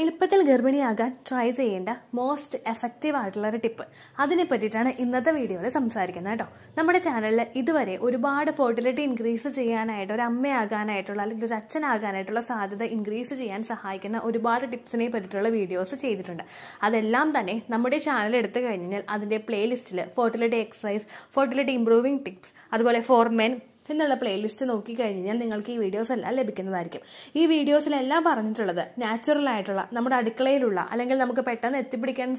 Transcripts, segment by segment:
എളുപ്പത്തിൽ ഗർഭിണിയാകാൻ ട്രൈ ചെയ്യേണ്ട മോസ്റ്റ് എഫക്റ്റീവ് ആയിട്ടുള്ള ഒരു ടിപ്പ് അതിനെ പറ്റിയിട്ടാണ് ഇന്നത്തെ വീഡിയോയിൽ സംസാരിക്കുന്നത് കേട്ടോ നമ്മുടെ ചാനലിൽ ഇതുവരെ ഒരുപാട് ഫെർട്ടിലിറ്റി ഇൻക്രീസ് ചെയ്യാനായിട്ട് ഒരു അമ്മയാകാനായിട്ടുള്ള അല്ലെങ്കിൽ ഒരു അച്ഛനാകാനായിട്ടുള്ള സാധ്യത ഇൻക്രീസ് ചെയ്യാൻ സഹായിക്കുന്ന ഒരുപാട് ടിപ്സിനെ പറ്റിയിട്ടുള്ള വീഡിയോസ് ചെയ്തിട്ടുണ്ട് അതെല്ലാം തന്നെ നമ്മുടെ ചാനൽ എടുത്തു കഴിഞ്ഞാൽ അതിൻ്റെ പ്ലേലിസ്റ്റിൽ fertility exercise fertility improving tips അതുപോലെ ഫോർ മെൻ എന്നുള്ള പ്ലേലിസ്റ്റ് നോക്കിക്കഴിഞ്ഞാൽ നിങ്ങൾക്ക് ഈ വീഡിയോസ് എല്ലാം ലഭിക്കുന്നതായിരിക്കും ഈ വീഡിയോസിലെല്ലാം പറഞ്ഞിട്ടുള്ളത് നാച്ചുറൽ ആയിട്ടുള്ള നമ്മുടെ അടുക്കളയിലുള്ള അല്ലെങ്കിൽ നമുക്ക് പെട്ടെന്ന് എത്തിപ്പിടിക്കാൻ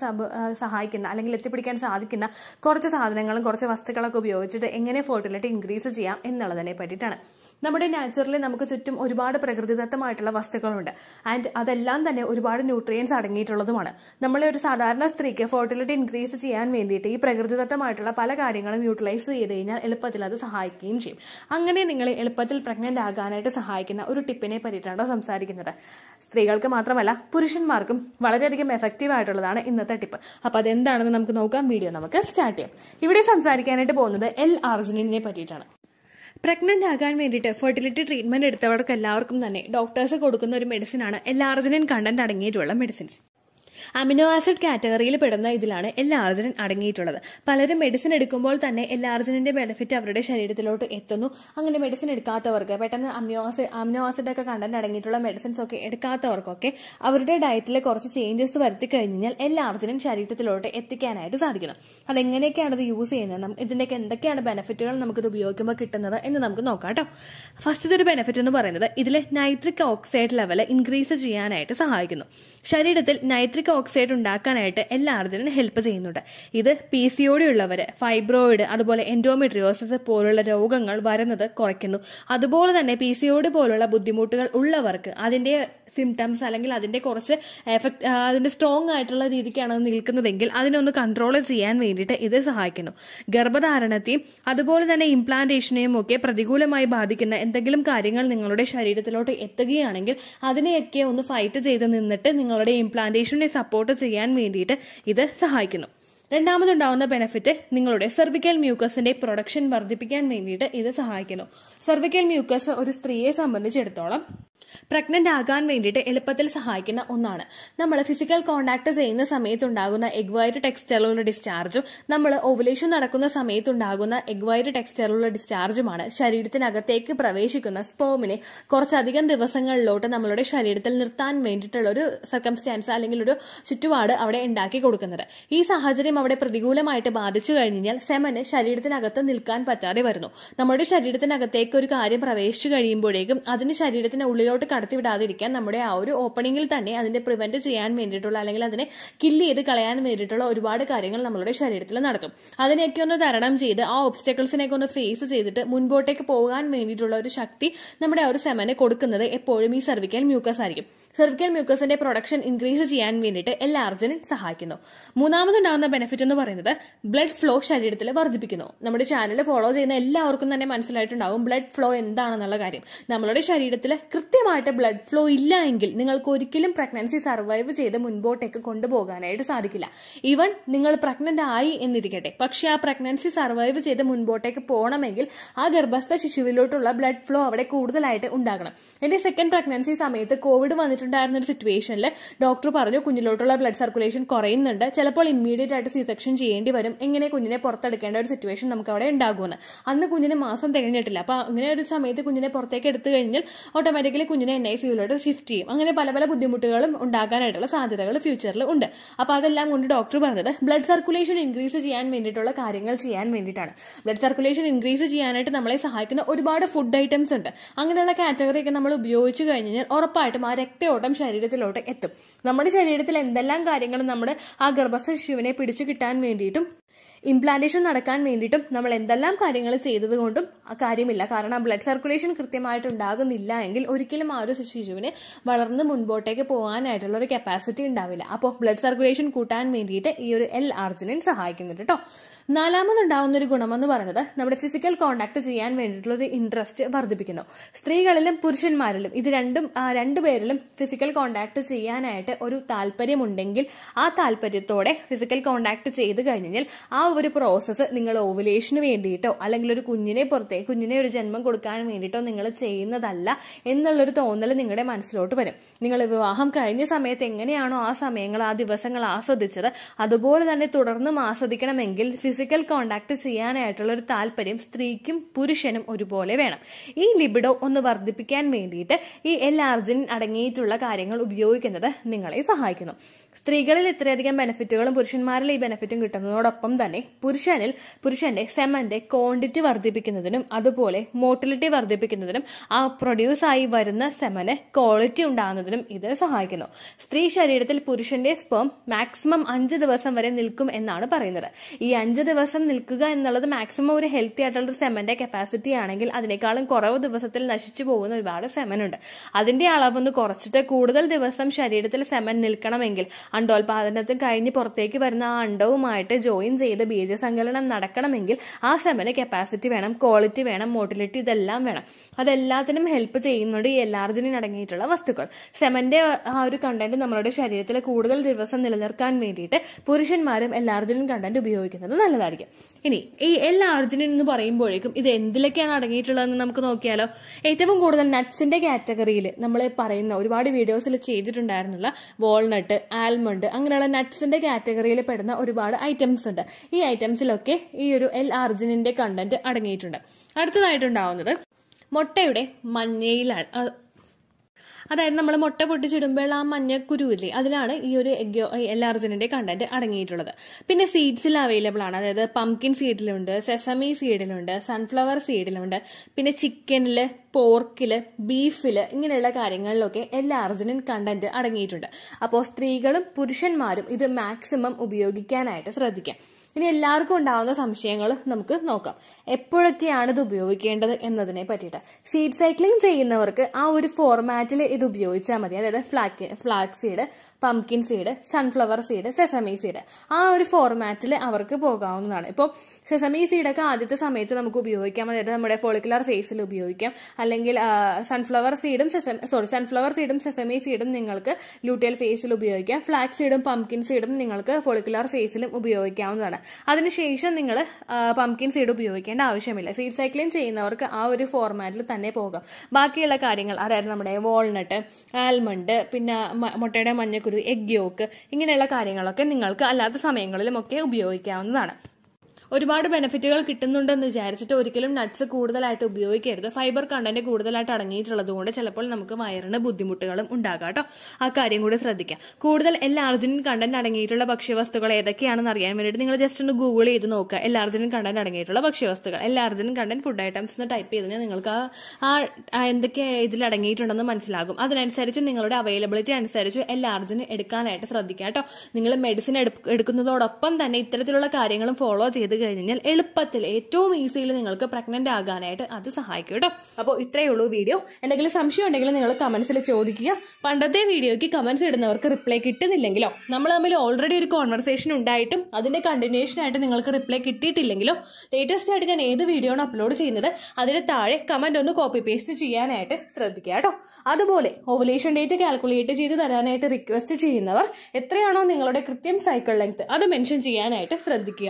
സഹായിക്കുന്ന അല്ലെങ്കിൽ എത്തിപ്പിടിക്കാൻ സാധിക്കുന്ന കുറച്ച് സാധനങ്ങളും കുറച്ച് വസ്തുക്കളൊക്കെ ഉപയോഗിച്ചിട്ട് എങ്ങനെ ഫോർട്ടിലിറ്റി ഇൻക്രീസ് ചെയ്യാം എന്നുള്ളതിനെ പറ്റിയിട്ടാണ് നമ്മുടെ നാച്ചുറലി നമുക്ക് ചുറ്റും ഒരുപാട് പ്രകൃതിദത്തമായിട്ടുള്ള വസ്തുക്കളുണ്ട് ആൻഡ് അതെല്ലാം തന്നെ ഒരുപാട് ന്യൂട്രിയൻസ് അടങ്ങിയിട്ടുള്ളതുമാണ് നമ്മളെ ഒരു സാധാരണ സ്ത്രീക്ക് ഫെർട്ടിലിറ്റി ഇൻക്രീസ് ചെയ്യാൻ വേണ്ടിയിട്ട് ഈ പ്രകൃതിദത്തമായിട്ടുള്ള പല കാര്യങ്ങളും യൂട്ടിലൈസ് ചെയ്ത് കഴിഞ്ഞാൽ എളുപ്പത്തിൽ അത് സഹായിക്കുകയും ചെയ്യും അങ്ങനെ നിങ്ങളെ എളുപ്പത്തിൽ പ്രഗ്നന്റ് ആകാനായിട്ട് സഹായിക്കുന്ന ഒരു ടിപ്പിനെ പറ്റിയിട്ടാണ് സംസാരിക്കുന്നത് സ്ത്രീകൾക്ക് മാത്രമല്ല പുരുഷന്മാർക്കും വളരെയധികം എഫക്റ്റീവ് ആയിട്ടുള്ളതാണ് ഇന്നത്തെ ടിപ്പ് അപ്പൊ അതെന്താണെന്ന് നമുക്ക് നോക്കാം വീഡിയോ നമുക്ക് സ്റ്റാർട്ട് ചെയ്യാം ഇവിടെ സംസാരിക്കാനായിട്ട് പോകുന്നത് എൽ ആർജിനിനെ പറ്റിയിട്ടാണ് പ്രഗ്നന്റ് ആകാൻ വേണ്ടിയിട്ട് ഫെർട്ടിലിറ്റി ട്രീറ്റ്മെന്റ് എടുത്തവർക്ക് എല്ലാവർക്കും തന്നെ ഡോക്ടേഴ്സ് കൊടുക്കുന്ന ഒരു മെഡിസിനാണ് എല്ലാർജിനിൻ കണ്ടന്റ് അടങ്ങിയിട്ടുള്ള മെഡിസിൻസ് അമിനോ ആസിഡ് കാറ്റഗറിയിൽ പെടുന്ന ഇതിലാണ് എല്ലാർജിനിൻ അടങ്ങിയിട്ടുള്ളത് പലരും മെഡിസിൻ എടുക്കുമ്പോൾ തന്നെ എല്ലാർജിനിന്റെ ബെനിഫിറ്റ് അവരുടെ ശരീരത്തിലോട്ട് എത്തുന്നു അങ്ങനെ മെഡിസിൻ എടുക്കാത്തവർക്ക് പെട്ടെന്ന് അമിനോ ആസിഡ് അമിനോ ആസിഡ് ഒക്കെ കണ്ടന്റ് അടങ്ങിയിട്ടുള്ള മെഡിസിൻസ് ഒക്കെ എടുക്കാത്തവർക്കൊക്കെ അവരുടെ ഡയറ്റിൽ കുറച്ച് ചേഞ്ചസ് വരുത്തി കഴിഞ്ഞാൽ എല്ലാർജിനിൻ ശരീരത്തിലോട്ട് എത്തിക്കാനായിട്ട് സാധിക്കണം അതെങ്ങനെയൊക്കെയാണ് ഇത് യൂസ് ചെയ്യുന്നത് ഇതിന്റെയൊക്കെ എന്തൊക്കെയാണ് ബെനിഫിറ്റുകൾ നമുക്കിത് ഉപയോഗിക്കുമ്പോൾ കിട്ടുന്നത് എന്ന് നമുക്ക് നോക്കാം കേട്ടോ ഫസ്റ്റ് ഒരു ബെനിഫിറ്റ് എന്ന് പറയുന്നത് ഇതിൽ നൈട്രിക് ഓക്സൈഡ് ലെവൽ ഇൻക്രീസ് ചെയ്യാനായിട്ട് സഹായിക്കുന്നു ശരീരത്തിൽ നൈട്രിക് ഫോളിക് ഓക്സൈഡ് ഉണ്ടാക്കാനായിട്ട് എല്ലാ അർജുനും ഹെൽപ്പ് ചെയ്യുന്നുണ്ട് ഇത് പി സി ഒ ഉള്ളവർ ഫൈബ്രോയിഡ് അതുപോലെ എൻഡോമെട്രിയോസിസ് പോലുള്ള രോഗങ്ങൾ വരുന്നത് കുറയ്ക്കുന്നു അതുപോലെ തന്നെ പി സി പോലുള്ള ബുദ്ധിമുട്ടുകൾ ഉള്ളവർക്ക് അതിന്റെ സിംറ്റംസ് അല്ലെങ്കിൽ അതിൻ്റെ കുറച്ച് എഫക്ട് അതിൻ്റെ സ്ട്രോങ് ആയിട്ടുള്ള രീതിക്കാണ് നിൽക്കുന്നതെങ്കിൽ അതിനൊന്ന് കൺട്രോൾ ചെയ്യാൻ വേണ്ടിയിട്ട് ഇത് സഹായിക്കുന്നു ഗർഭധാരണത്തെയും അതുപോലെ തന്നെ ഇംപ്ലാന്റേഷനെയും ഒക്കെ പ്രതികൂലമായി ബാധിക്കുന്ന എന്തെങ്കിലും കാര്യങ്ങൾ നിങ്ങളുടെ ശരീരത്തിലോട്ട് എത്തുകയാണെങ്കിൽ അതിനെയൊക്കെ ഒന്ന് ഫൈറ്റ് ചെയ്ത് നിന്നിട്ട് നിങ്ങളുടെ ഇംപ്ലാന്റേഷനെ സപ്പോർട്ട് ചെയ്യാൻ വേണ്ടിയിട്ട് ഇത് സഹായിക്കുന്നു രണ്ടാമതുണ്ടാവുന്ന ബെനഫിറ്റ് നിങ്ങളുടെ സെർവിക്കൽ മ്യൂക്കസിന്റെ പ്രൊഡക്ഷൻ വർദ്ധിപ്പിക്കാൻ വേണ്ടിയിട്ട് ഇത് സഹായിക്കുന്നു സെർവിക്കൽ മ്യൂക്കസ് ഒരു സ്ത്രീയെ സംബന്ധിച്ചിടത്തോളം പ്രഗ്നന്റ് ആകാൻ വേണ്ടിയിട്ട് എളുപ്പത്തിൽ സഹായിക്കുന്ന ഒന്നാണ് നമ്മൾ ഫിസിക്കൽ കോണ്ടാക്ട് ചെയ്യുന്ന സമയത്തുണ്ടാകുന്ന എഗ് വൈറ്റ് ടെക്സ്റ്ററുള്ള ഡിസ്ചാർജും നമ്മൾ ഓവുലേഷൻ നടക്കുന്ന സമയത്തുണ്ടാകുന്ന എഗ് വൈറ്റ് ടെക്സ്റ്ററുള്ള ഡിസ്ചാർജുമാണ് ശരീരത്തിനകത്തേക്ക് പ്രവേശിക്കുന്ന സ്പോമിനെ കുറച്ചധികം ദിവസങ്ങളിലോട്ട് നമ്മളുടെ ശരീരത്തിൽ നിർത്താൻ വേണ്ടിയിട്ടുള്ള ഒരു സർക്കംസ്റ്റാൻസ് അല്ലെങ്കിൽ ഒരു ചുറ്റുപാട് അവിടെ ഉണ്ടാക്കി കൊടുക്കുന്നത് ഈ സാഹചര്യം അവിടെ പ്രതികൂലമായിട്ട് ബാധിച്ചു കഴിഞ്ഞാൽ സെമന് ശരീരത്തിനകത്ത് നിൽക്കാൻ പറ്റാതെ വരുന്നു നമ്മുടെ ശരീരത്തിനകത്തേക്ക് ഒരു കാര്യം പ്രവേശിച്ചു കഴിയുമ്പോഴേക്കും അതിന് ശരീരത്തിന് ഉള്ളിലോട്ട് കടത്തിവിടാതിരിക്കാൻ നമ്മുടെ ആ ഒരു ഓപ്പണിംഗിൽ തന്നെ അതിനെ പ്രിവെന്റ് ചെയ്യാൻ വേണ്ടിയിട്ടുള്ള അല്ലെങ്കിൽ അതിനെ കില്ല് ചെയ്ത് കളയാൻ വേണ്ടിയിട്ടുള്ള ഒരുപാട് കാര്യങ്ങൾ നമ്മുടെ ശരീരത്തിൽ നടക്കും അതിനെയൊക്കെ ഒന്ന് തരണം ചെയ്ത് ആ ഒബ്സ്റ്റക്കിൾസിനെയൊക്കെ ഒന്ന് ഫേസ് ചെയ്തിട്ട് മുൻപോട്ടേക്ക് പോകാൻ വേണ്ടിയിട്ടുള്ള ഒരു ശക്തി നമ്മുടെ ആ ഒരു സെമന് കൊടുക്കുന്നത് എപ്പോഴും ഈ സെർവിക്കൽ മ്യൂക്കസ് ആയിരിക്കും സെർവിക്കൽ മ്യൂക്കസിന്റെ പ്രൊഡക്ഷൻ ഇൻക്രീസ് ചെയ്യാൻ വേണ്ടിയിട്ട് എല്ലാ അർജനും സഹായിക്കുന്നു മൂന്നാമതുണ്ടാകുന്ന ബെനിഫിറ്റ് എന്ന് പറയുന്നത് ബ്ലഡ് ഫ്ലോ ശരീരത്തിൽ വർദ്ധിപ്പിക്കുന്നു നമ്മുടെ ചാനൽ ഫോളോ ചെയ്യുന്ന എല്ലാവർക്കും തന്നെ മനസ്സിലായിട്ടുണ്ടാകും ബ്ലഡ് ഫ്ലോ എന്താണെന്നുള്ള കാര്യം നമ്മുടെ ശരീരത്തിൽ കൃത്യമായിട്ട് ബ്ലഡ് ഫ്ലോ ഇല്ല എങ്കിൽ നിങ്ങൾക്ക് ഒരിക്കലും പ്രഗ്നൻസി സർവൈവ് ചെയ്ത് മുൻപോട്ടേക്ക് കൊണ്ടുപോകാനായിട്ട് സാധിക്കില്ല ഈവൻ നിങ്ങൾ പ്രഗ്നന്റ് ആയി എന്നിരിക്കട്ടെ പക്ഷെ ആ പ്രഗ്നൻസി സർവൈവ് ചെയ്ത് മുൻപോട്ടേക്ക് പോകണമെങ്കിൽ ആ ഗർഭസ്ഥ ശിശുവിലോട്ടുള്ള ബ്ലഡ് ഫ്ലോ അവിടെ കൂടുതലായിട്ട് ഉണ്ടാകണം എന്റെ സെക്കൻഡ് പ്രഗ്നൻസി സമയത്ത് കോവിഡ് വന്നിട്ട് വന്നിട്ടുണ്ടായിരുന്ന ഒരു സിറ്റുവേഷനിൽ ഡോക്ടർ പറഞ്ഞു കുഞ്ഞിലോട്ടുള്ള ബ്ലഡ് സർക്കുലേഷൻ കുറയുന്നുണ്ട് ചിലപ്പോൾ ഇമ്മീഡിയറ്റ് ആയിട്ട് സി സെക്ഷൻ ചെയ്യേണ്ടി വരും എങ്ങനെ കുഞ്ഞിനെ പുറത്തെടുക്കേണ്ട ഒരു സിറ്റുവേഷൻ നമുക്ക് അവിടെ ഉണ്ടാകുമെന്ന് അന്ന് കുഞ്ഞിന് മാസം തികഞ്ഞിട്ടില്ല അപ്പോൾ അങ്ങനെ ഒരു സമയത്ത് കുഞ്ഞിനെ പുറത്തേക്ക് എടുത്തു കഴിഞ്ഞാൽ ഓട്ടോമാറ്റിക്കലി കുഞ്ഞിനെ എൻ ഐ സിയിലോട്ട് ഷിഫ്റ്റ് ചെയ്യും അങ്ങനെ പല പല ബുദ്ധിമുട്ടുകളും ഉണ്ടാകാനായിട്ടുള്ള സാധ്യതകൾ ഫ്യൂച്ചറിൽ ഉണ്ട് അപ്പോൾ അതെല്ലാം കൊണ്ട് ഡോക്ടർ പറഞ്ഞത് ബ്ലഡ് സർക്കുലേഷൻ ഇൻക്രീസ് ചെയ്യാൻ വേണ്ടിയിട്ടുള്ള കാര്യങ്ങൾ ചെയ്യാൻ വേണ്ടിയിട്ടാണ് ബ്ലഡ് സർക്കുലേഷൻ ഇൻക്രീസ് ചെയ്യാനായിട്ട് നമ്മളെ സഹായിക്കുന്ന ഒരുപാട് ഫുഡ് ഐറ്റംസ് ഉണ്ട് അങ്ങനെയുള്ള കാറ്റഗറി ഒക്കെ നമ്മൾ ഉപയോഗിച്ച് കഴിഞ്ഞാൽ ഉറപ്പായിട്ടും ആ രക്ത ഓട്ടം ശരീരത്തിലോട്ട് എത്തും നമ്മുടെ ശരീരത്തിൽ എന്തെല്ലാം കാര്യങ്ങളും നമ്മൾ ആ ഗർഭസ്ഥ ശിശുവിനെ പിടിച്ചു കിട്ടാൻ വേണ്ടിയിട്ടും ഇംപ്ലാന്റേഷൻ നടക്കാൻ വേണ്ടിയിട്ടും നമ്മൾ എന്തെല്ലാം കാര്യങ്ങൾ ചെയ്തതുകൊണ്ടും ആ കാര്യമില്ല കാരണം ബ്ലഡ് സർക്കുലേഷൻ കൃത്യമായിട്ട് ഉണ്ടാകുന്നില്ല എങ്കിൽ ഒരിക്കലും ആ ഒരു ശിശുവിന് വളർന്ന് മുൻപോട്ടേക്ക് പോകാനായിട്ടുള്ള ഒരു കപ്പാസിറ്റി ഉണ്ടാവില്ല അപ്പോൾ ബ്ലഡ് സർക്കുലേഷൻ കൂട്ടാൻ വേണ്ടിയിട്ട് ഈ ഒരു എൽ ആർജിനിൻ സഹായിക്കുന്നുണ്ട് കേട്ടോ നാലാമതുണ്ടാവുന്ന ഒരു ഗുണമെന്ന് പറയുന്നത് നമ്മുടെ ഫിസിക്കൽ കോണ്ടാക്ട് ചെയ്യാൻ വേണ്ടിയിട്ടുള്ള ഒരു ഇൻട്രസ്റ്റ് വർദ്ധിപ്പിക്കുന്നു സ്ത്രീകളിലും പുരുഷന്മാരിലും ഇത് രണ്ടും രണ്ടുപേരിലും ഫിസിക്കൽ കോണ്ടാക്ട് ചെയ്യാനായിട്ട് ഒരു താല്പര്യമുണ്ടെങ്കിൽ ആ താല്പര്യത്തോടെ ഫിസിക്കൽ കോണ്ടാക്ട് ചെയ്ത് കഴിഞ്ഞാൽ ആ ഒരു പ്രോസസ്സ് നിങ്ങൾ ഓവുലേഷന് വേണ്ടിയിട്ടോ അല്ലെങ്കിൽ ഒരു കുഞ്ഞിനെ പുറത്തെ കുഞ്ഞിനെ ഒരു ജന്മം കൊടുക്കാൻ വേണ്ടിയിട്ടോ നിങ്ങൾ ചെയ്യുന്നതല്ല എന്നുള്ളൊരു തോന്നൽ നിങ്ങളുടെ മനസ്സിലോട്ട് വരും നിങ്ങൾ വിവാഹം കഴിഞ്ഞ സമയത്ത് എങ്ങനെയാണോ ആ സമയങ്ങൾ ആ ദിവസങ്ങൾ ആസ്വദിച്ചത് അതുപോലെ തന്നെ തുടർന്നും ആസ്വദിക്കണമെങ്കിൽ ഫിസിക്കൽ കോണ്ടാക്ട് ചെയ്യാനായിട്ടുള്ള ഒരു താല്പര്യം സ്ത്രീക്കും പുരുഷനും ഒരുപോലെ വേണം ഈ ലിബിഡോ ഒന്ന് വർദ്ധിപ്പിക്കാൻ വേണ്ടിയിട്ട് ഈ എൽ ആർജിൻ അടങ്ങിയിട്ടുള്ള കാര്യങ്ങൾ ഉപയോഗിക്കുന്നത് നിങ്ങളെ സഹായിക്കുന്നു സ്ത്രീകളിൽ ഇത്രയധികം ബെനിഫിറ്റുകളും പുരുഷന്മാരിൽ ഈ ബെനിഫിറ്റും കിട്ടുന്നതോടൊപ്പം തന്നെ പുരുഷനിൽ പുരുഷന്റെ സെമന്റെ ക്വാണ്ടിറ്റി വർദ്ധിപ്പിക്കുന്നതിനും അതുപോലെ മോട്ടിലിറ്റി വർദ്ധിപ്പിക്കുന്നതിനും ആ പ്രൊഡ്യൂസ് ആയി വരുന്ന സെമന് ക്വാളിറ്റി ഉണ്ടാകുന്നതിനും ഇത് സഹായിക്കുന്നു സ്ത്രീ ശരീരത്തിൽ പുരുഷന്റെ സ്പേം മാക്സിമം അഞ്ച് ദിവസം വരെ നിൽക്കും എന്നാണ് പറയുന്നത് ഈ അഞ്ച് ദിവസം നിൽക്കുക എന്നുള്ളത് മാക്സിമം ഒരു ഹെൽത്തി ആയിട്ടുള്ള സെമന്റെ കപ്പാസിറ്റി ആണെങ്കിൽ അതിനേക്കാളും കുറവ് ദിവസത്തിൽ നശിച്ചു പോകുന്ന ഒരുപാട് സെമനുണ്ട് അതിന്റെ അളവൊന്ന് കുറച്ചിട്ട് കൂടുതൽ ദിവസം ശരീരത്തിൽ സെമൻ നിൽക്കണമെങ്കിൽ അണ്ടോൽപാദനത്തിൽ കഴിഞ്ഞ് പുറത്തേക്ക് വരുന്ന ആ അണ്ടവുമായിട്ട് ജോയിൻ ചെയ്ത് ബീജ സങ്കലനം നടക്കണമെങ്കിൽ ആ സെമന് കപ്പാസിറ്റി വേണം ക്വാളിറ്റി വേണം മോട്ടിലിറ്റി ഇതെല്ലാം വേണം അതെല്ലാത്തിനും ഹെൽപ്പ് ചെയ്യുന്നുണ്ട് ഈ എല്ലാർജിനിൽ അടങ്ങിയിട്ടുള്ള വസ്തുക്കൾ സെമന്റെ ആ ഒരു കണ്ടന്റ് നമ്മളുടെ ശരീരത്തിൽ കൂടുതൽ ദിവസം നിലനിർത്താൻ വേണ്ടിയിട്ട് പുരുഷന്മാരും എല്ലാർജിനി കണ്ടന്റ് ഉപയോഗിക്കുന്നത് നല്ലതായിരിക്കും ഇനി ഈ എല്ലാർജിനിൻ എന്ന് പറയുമ്പോഴേക്കും ഇത് എന്തിലൊക്കെയാണ് അടങ്ങിയിട്ടുള്ളതെന്ന് നമുക്ക് നോക്കിയാലോ ഏറ്റവും കൂടുതൽ നട്ട്സിന്റെ കാറ്റഗറിയിൽ നമ്മൾ പറയുന്ന ഒരുപാട് വീഡിയോസിൽ ചെയ്തിട്ടുണ്ടായിരുന്നുള്ള വാൾനട്ട് ആൽ ആൽമണ്ട് അങ്ങനെയുള്ള നട്ട്സിന്റെ കാറ്റഗറിയിൽ പെടുന്ന ഒരുപാട് ഐറ്റംസ് ഉണ്ട് ഈ ഐറ്റംസിലൊക്കെ ഈ ഒരു എൽ ആർജിനിന്റെ കണ്ടന്റ് അടങ്ങിയിട്ടുണ്ട് അടുത്തതായിട്ടുണ്ടാവുന്നത് മുട്ടയുടെ മഞ്ഞയിലാണ് അതായത് നമ്മൾ മുട്ട പൊട്ടിച്ചിടുമ്പോൾ ആ മഞ്ഞ കുരുവില്ലേ അതിലാണ് ഈ ഒരു എഗ്ഗോ എല്ലാർജിനിന്റെ കണ്ടന്റ് അടങ്ങിയിട്ടുള്ളത് പിന്നെ സീഡ്സിൽ അവൈലബിൾ ആണ് അതായത് പംകിൻ സീഡിലുണ്ട് സെസമി സീഡിലുണ്ട് സൺഫ്ലവർ സീഡിലുണ്ട് പിന്നെ ചിക്കനില് പോർക്കില് ബീഫില് ഇങ്ങനെയുള്ള കാര്യങ്ങളിലൊക്കെ എല്ലാർജിനിൻ കണ്ടന്റ് അടങ്ങിയിട്ടുണ്ട് അപ്പോൾ സ്ത്രീകളും പുരുഷന്മാരും ഇത് മാക്സിമം ഉപയോഗിക്കാനായിട്ട് ശ്രദ്ധിക്കാം ഇനി എല്ലാവർക്കും ഉണ്ടാകുന്ന സംശയങ്ങൾ നമുക്ക് നോക്കാം എപ്പോഴൊക്കെയാണ് ഇത് ഉപയോഗിക്കേണ്ടത് എന്നതിനെ പറ്റിയിട്ട് സീഡ് സൈക്ലിംഗ് ചെയ്യുന്നവർക്ക് ആ ഒരു ഫോർമാറ്റിൽ ഇത് ഉപയോഗിച്ചാൽ മതി അതായത് flax flaxseed pumpkin seed sunflower seed sesame seed ആ ഒരു ഫോർമാറ്റിൽ അവർക്ക് പോകാവുന്നതാണ് ഇപ്പോൾ സെസമി സീഡൊക്കെ ആദ്യത്തെ സമയത്ത് നമുക്ക് ഉപയോഗിക്കാം അതായത് നമ്മുടെ ഫോളിക്കുലർ ഫേസിൽ ഉപയോഗിക്കാം അല്ലെങ്കിൽ സൺഫ്ലവർ സീഡും സോറി സൺഫ്ലവർ സീഡും സെസമി സീഡും നിങ്ങൾക്ക് ലൂട്ടിയൽ ഫേസിൽ ഉപയോഗിക്കാം ഫ്ലാക്സ് സീഡും പംകിൻ സീഡും നിങ്ങൾക്ക് ഫോളിക്കുലർ ഫേസിലും ഉപയോഗിക്കാവുന്നതാണ് അതിനുശേഷം നിങ്ങൾ പംകിൻ സീഡ് ഉപയോഗിക്കേണ്ട ആവശ്യമില്ല സീഡ് സൈക്ലിൻ ചെയ്യുന്നവർക്ക് ആ ഒരു ഫോർമാറ്റിൽ തന്നെ പോകാം ബാക്കിയുള്ള കാര്യങ്ങൾ അതായത് നമ്മുടെ വാൾനട്ട് ആൽമണ്ട് പിന്നെ മുട്ടയുടെ മഞ്ഞക്കുരു ഒരു എഗ് യോക്ക് ഇങ്ങനെയുള്ള കാര്യങ്ങളൊക്കെ നിങ്ങൾക്ക് അല്ലാത്ത സമയങ്ങളിലും ഒക്കെ ഉപയോഗിക്കാവുന്നതാണ് ഒരുപാട് ബെനിഫിറ്റുകൾ കിട്ടുന്നുണ്ടെന്ന് വിചാരിച്ചിട്ട് ഒരിക്കലും നട്ട്സ് കൂടുതലായിട്ട് ഉപയോഗിക്കരുത് ഫൈബർ കണ്ടന്റ് കൂടുതലായിട്ട് അടങ്ങിയിട്ടുള്ളത് കൊണ്ട് ചിലപ്പോൾ നമുക്ക് വയറിന് ബുദ്ധിമുട്ടുകളും ഉണ്ടാകാം കേട്ടോ ആ കാര്യം കൂടി ശ്രദ്ധിക്കാം കൂടുതൽ എല്ലാ അർജുനൻ കണ്ടന്റ് അടങ്ങിയിട്ടുള്ള ഭക്ഷ്യവസ്തുക്കൾ ഏതൊക്കെയാണെന്ന് അറിയാൻ വേണ്ടിയിട്ട് നിങ്ങൾ ജസ്റ്റ് ഒന്ന് ഗൂഗിൾ ചെയ്ത് നോക്കുക എല്ലാ അർജുനൻ കണ്ടന്റ് അടങ്ങിയിട്ടുള്ള ഭക്ഷ്യവസ്തുക്കൾ എല്ലാ അർജുനൻ കണ്ടന്റ് ഫുഡ് ഐറ്റംസ് എന്ന് ടൈപ്പ് ചെയ്ത് നിങ്ങൾക്ക് ആ എന്തൊക്കെ ഇതിൽ അടങ്ങിയിട്ടുണ്ടെന്ന് മനസ്സിലാകും അതിനനുസരിച്ച് നിങ്ങളുടെ അവൈലബിലിറ്റി അനുസരിച്ച് എല്ലാ എല്ലാർജിന് എടുക്കാനായിട്ട് ശ്രദ്ധിക്കുക കേട്ടോ നിങ്ങൾ മെഡിസിൻ എടുക്കുന്നതോടൊപ്പം തന്നെ ഇത്തരത്തിലുള്ള കാര്യങ്ങളും ഫോളോ ചെയ്ത് കഴിഞ്ഞ് കഴിഞ്ഞാൽ എളുപ്പത്തിൽ ഏറ്റവും ഈസിയിൽ നിങ്ങൾക്ക് പ്രഗ്നന്റ് ആകാനായിട്ട് അത് സഹായിക്കും കേട്ടോ അപ്പോൾ ഇത്രയേ ഉള്ളൂ വീഡിയോ എന്തെങ്കിലും സംശയം ഉണ്ടെങ്കിൽ നിങ്ങൾ കമൻസിൽ ചോദിക്കുക പണ്ടത്തെ വീഡിയോയ്ക്ക് കമൻസ് ഇടുന്നവർക്ക് റിപ്ലൈ കിട്ടുന്നില്ലെങ്കിലോ നമ്മൾ തമ്മിൽ ഓൾറെഡി ഒരു കോൺവെർസേഷൻ ഉണ്ടായിട്ടും അതിൻ്റെ കണ്ടിന്യൂഷൻ ആയിട്ട് നിങ്ങൾക്ക് റിപ്ലൈ കിട്ടിയിട്ടില്ലെങ്കിലോ ലേറ്റസ്റ്റ് ആയിട്ട് ഞാൻ ഏത് വീഡിയോ ആണ് അപ്ലോഡ് ചെയ്യുന്നത് അതിന് താഴെ കമൻ്റ് ഒന്ന് കോപ്പി പേസ്റ്റ് ചെയ്യാനായിട്ട് ശ്രദ്ധിക്കുക കേട്ടോ അതുപോലെ ഓവുലേഷൻ ഡേറ്റ് കാൽക്കുലേറ്റ് ചെയ്ത് തരാനായിട്ട് റിക്വസ്റ്റ് ചെയ്യുന്നവർ എത്രയാണോ നിങ്ങളുടെ കൃത്യം സൈക്കിൾ ലെങ്ത് അത് മെൻഷൻ ചെയ്യാനായിട്ട് ശ്രദ്ധിക്കുക